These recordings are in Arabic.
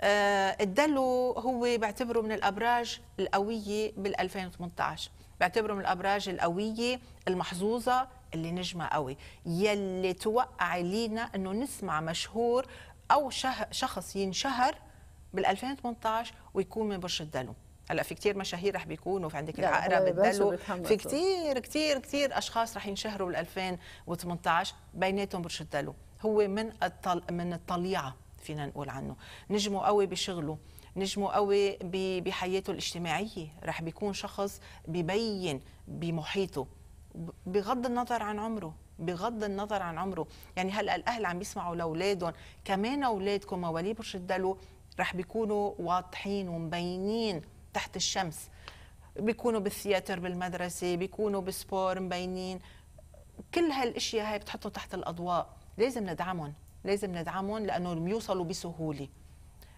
آه، الدلو هو بعتبره من الابراج القويه بال 2018 بعتبره من الابراج القويه المحظوظه اللي نجمه قوي يلي توقع لينا انه نسمع مشهور او شخص ينشهر بال 2018 ويكون من برج الدلو هلا في كثير مشاهير رح بيكونوا في عندك العقرب الدلو في كثير كثير كثير اشخاص رح ينشهروا بال 2018 بيناتهم برج الدلو هو من الطل... من الطليعه فينا نقول عنه نجمه قوي بشغله نجمه قوي بحياته الاجتماعية رح بيكون شخص ببين بمحيطه بغض النظر عن عمره بغض النظر عن عمره يعني هلا الاهل عم يسمعوا لاولادهم كمان اولادكم مواليد برج الدلو رح بيكونوا واضحين ومبينين تحت الشمس بيكونوا بالثياتر بالمدرسه بيكونوا بالسبور مبينين كل هالاشياء هاي بتحطوا تحت الاضواء لازم ندعمهم لازم ندعمهم لانهم بيوصلوا بسهوله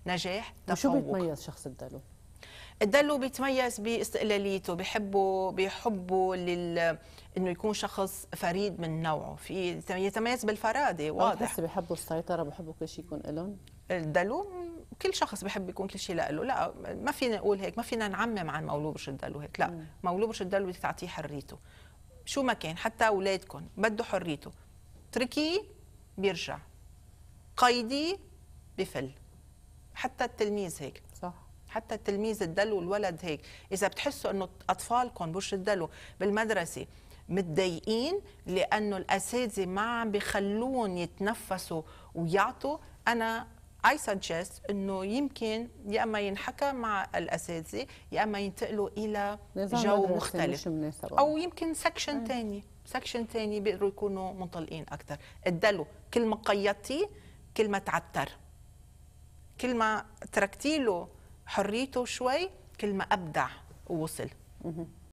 نجاح تفوق شو بيتميز شخص الدلو؟ الدلو بيتميز باستقلاليته بحبه بحبه لل انه يكون شخص فريد من نوعه في يتميز بالفراده واضح بس بحبوا السيطره بحبوا كل شيء يكون لهم الدلو كل شخص بحب يكون كل شيء له لا ما فينا نقول هيك ما فينا نعمم عن مولود برج الدلو هيك لا مولود برج الدلو بدك تعطيه حريته شو ما كان حتى اولادكم بده حريته تركيه بيرجع قيدي بفل حتى التلميذ هيك صح حتى التلميذ الدلو الولد هيك اذا بتحسوا انه اطفالكم بوش الدلو بالمدرسه متضايقين لانه الاساتذه ما عم بخلون يتنفسوا ويعطوا انا اي سجست انه يمكن يا اما ينحكى مع الاساتذه يا اما ينتقلوا الى جو مختلف او يمكن سكشن ثاني سكشن ثاني بيقدروا يكونوا منطلقين اكثر الدلو كل ما قيدتيه كل ما تعتر كل ما تركتيله حريته شوي كل ما أبدع ووصل